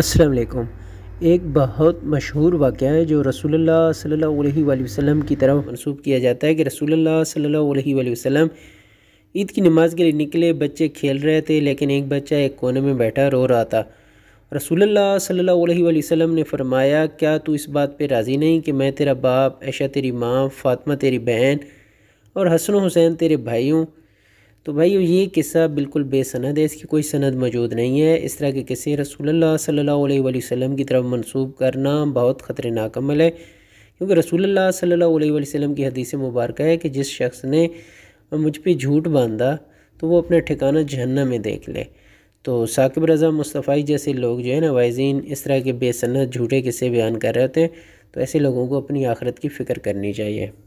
अस्सलाम वालेकुम एक बहुत मशहूर वाक़ है जो रसूलुल्लाह सल्लल्लाहु अलैहि वसल्लम की तरफ मनसूब किया जाता है कि रसूलुल्लाह सल्लल्लाहु अलैहि वसल्लम ईद की नमाज़ के लिए निकले बच्चे खेल रहे थे लेकिन एक बच्चा एक कोने में बैठा रो रहा था रसूलुल्लाह सल्लल्लाहु अलैहि वसल्लम ने फरमाया क्या तू इस बात पर राज़ी नहीं कि मैं तेरा बाप ऐशा तेरी माँ फातमा तेरी बहन और हसन हुसैन तेरे भाई हूँ तो भाई ये किस्सा बिल्कुल बेसनद है इसकी कोई सनद मौजूद नहीं है इस तरह के किस्से रसूल सल्ला वसम की तरफ मनसूब करना बहुत ख़तरनाक अमल है क्योंकि रसूल सल्ला वसम की हदीस मुबारक है कि जिस शख्स ने मुझ पर झूठ बांधा तो वो अपना ठिकाना जहन्नम में देख ले तो साकिब रज़ा मुस्तफ़ाई जैसे लोग जो है ना वाइजीन इस तरह के बेसनत झूठे किस्से बयान कर रहे थे हैं तो ऐसे लोगों को अपनी आखरत की फ़िक्र करनी चाहिए